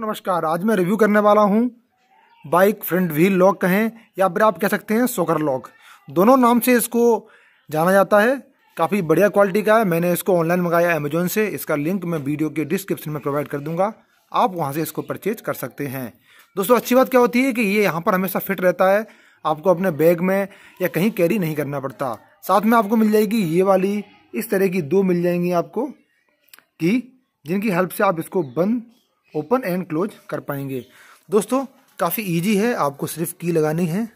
नमस्कार आज मैं रिव्यू करने वाला हूं बाइक फ्रंट व्हील लॉक कहें या फिर आप कह सकते हैं सोकर लॉक दोनों नाम से इसको जाना जाता है काफ़ी बढ़िया क्वालिटी का है मैंने इसको ऑनलाइन मंगाया अमेजोन से इसका लिंक मैं वीडियो के डिस्क्रिप्शन में प्रोवाइड कर दूंगा आप वहाँ से इसको परचेज कर सकते हैं दोस्तों अच्छी बात क्या होती है कि ये यहाँ पर हमेशा फिट रहता है आपको अपने बैग में या कहीं कैरी नहीं करना पड़ता साथ में आपको मिल जाएगी ये वाली इस तरह की दो मिल जाएंगी आपको कि जिनकी हेल्प से आप इसको बंद ओपन एंड क्लोज कर पाएंगे दोस्तों काफ़ी इजी है आपको सिर्फ की लगानी है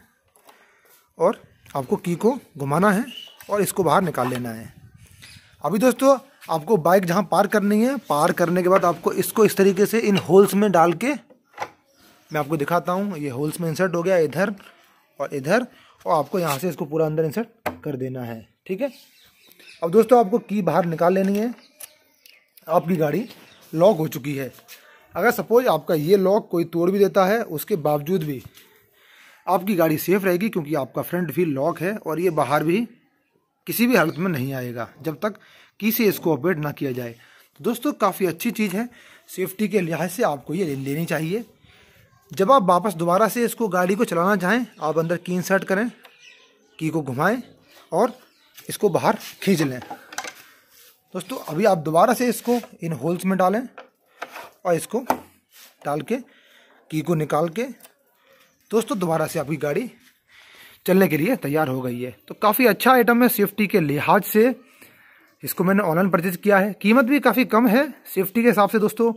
और आपको की को घुमाना है और इसको बाहर निकाल लेना है अभी दोस्तों आपको बाइक जहाँ पार करनी है पार करने के बाद आपको इसको इस तरीके से इन होल्स में डाल के मैं आपको दिखाता हूँ ये होल्स में इंसर्ट हो गया इधर और इधर और आपको यहाँ से इसको पूरा अंदर इंसर्ट कर देना है ठीक है अब दोस्तों आपको की बाहर निकाल लेनी है आपकी गाड़ी लॉक हो चुकी है अगर सपोज आपका ये लॉक कोई तोड़ भी देता है उसके बावजूद भी आपकी गाड़ी सेफ़ रहेगी क्योंकि आपका फ्रंट व्हील लॉक है और ये बाहर भी किसी भी हालत में नहीं आएगा जब तक किसी से इसको ऑपरेट ना किया जाए तो दोस्तों काफ़ी अच्छी चीज़ है सेफ्टी के लिहाज से आपको ये लेनी चाहिए जब आप वापस दोबारा से इसको गाड़ी को चलाना चाहें आप अंदर की इंसर्ट करें की को घुमाएं और इसको बाहर खींच लें दोस्तों अभी आप दोबारा से इसको इन होल्स में डालें और इसको डाल के की को निकाल के दोस्तों दोबारा से आपकी गाड़ी चलने के लिए तैयार हो गई है तो काफ़ी अच्छा आइटम है सेफ्टी के लिहाज से इसको मैंने ऑनलाइन परचेज किया है कीमत भी काफ़ी कम है सेफ्टी के हिसाब से दोस्तों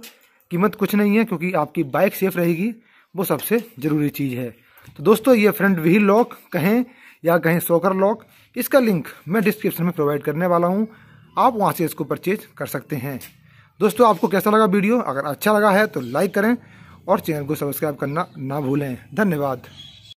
कीमत कुछ नहीं है क्योंकि आपकी बाइक सेफ रहेगी वो सबसे ज़रूरी चीज़ है तो दोस्तों ये फ्रंट व्हील लॉक कहें या कहें सोकर लॉक इसका लिंक मैं डिस्क्रिप्शन में प्रोवाइड करने वाला हूँ आप वहाँ से इसको परचेज कर सकते हैं दोस्तों आपको कैसा लगा वीडियो अगर अच्छा लगा है तो लाइक करें और चैनल को सब्सक्राइब करना ना भूलें धन्यवाद